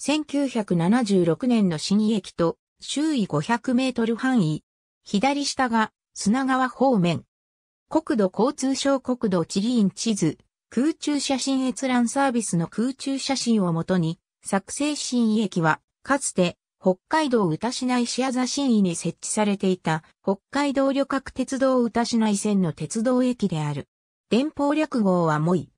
1976年の新駅と周囲500メートル範囲。左下が砂川方面。国土交通省国土地理院地図、空中写真閲覧サービスの空中写真をもとに、作成新駅は、かつて北海道歌市内市ザ新井に設置されていた北海道旅客鉄道歌市内線の鉄道駅である。電報略号はもい。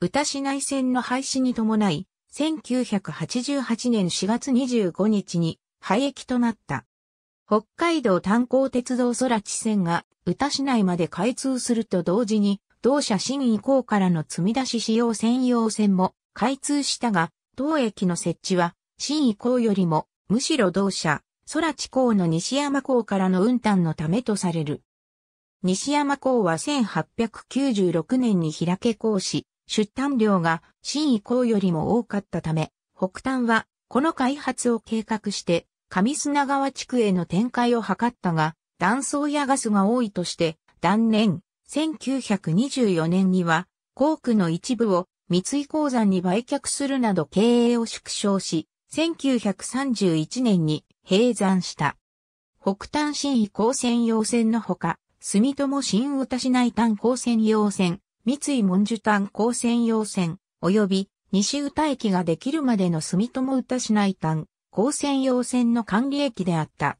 歌市内線の廃止に伴い、1988年4月25日に廃駅となった。北海道炭鉱鉄道空知線が宇多市内まで開通すると同時に、同社新移行からの積み出し使用専用線も開通したが、当駅の設置は新移行よりも、むしろ同社、空知港の西山港からの運搬のためとされる。西山港は1896年に開け港し、出炭量が新以降よりも多かったため、北端はこの開発を計画して上砂川地区への展開を図ったが、断層やガスが多いとして、断念、1924年には、工区の一部を三井鉱山に売却するなど経営を縮小し、1931年に閉山した。北端新移行専用線のほか、住友新田市内炭鉱専用線、三井文殊丹高専用線、及び西歌駅ができるまでの住友歌市内丹高専用線の管理駅であった。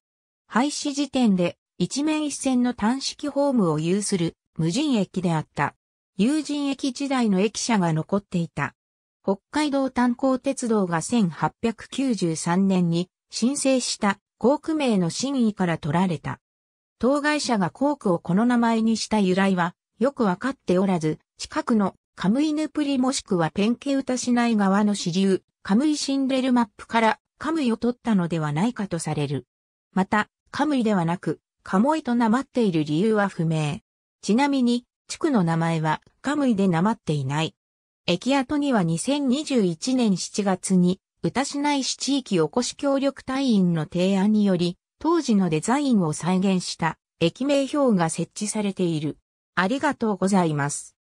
廃止時点で一面一線の単式ホームを有する無人駅であった。有人駅時代の駅舎が残っていた。北海道炭鉱鉄道が1893年に申請した航空名の真意から取られた。当該社が航空をこの名前にした由来はよくわかっておらず、近くのカムイヌプリもしくはペンケウタ市内側の支流、カムイシンレルマップからカムイを取ったのではないかとされる。また、カムイではなく、カモイと名まっている理由は不明。ちなみに、地区の名前はカムイで名まっていない。駅跡には2021年7月に、歌市内市地域おこし協力隊員の提案により、当時のデザインを再現した駅名標が設置されている。ありがとうございます。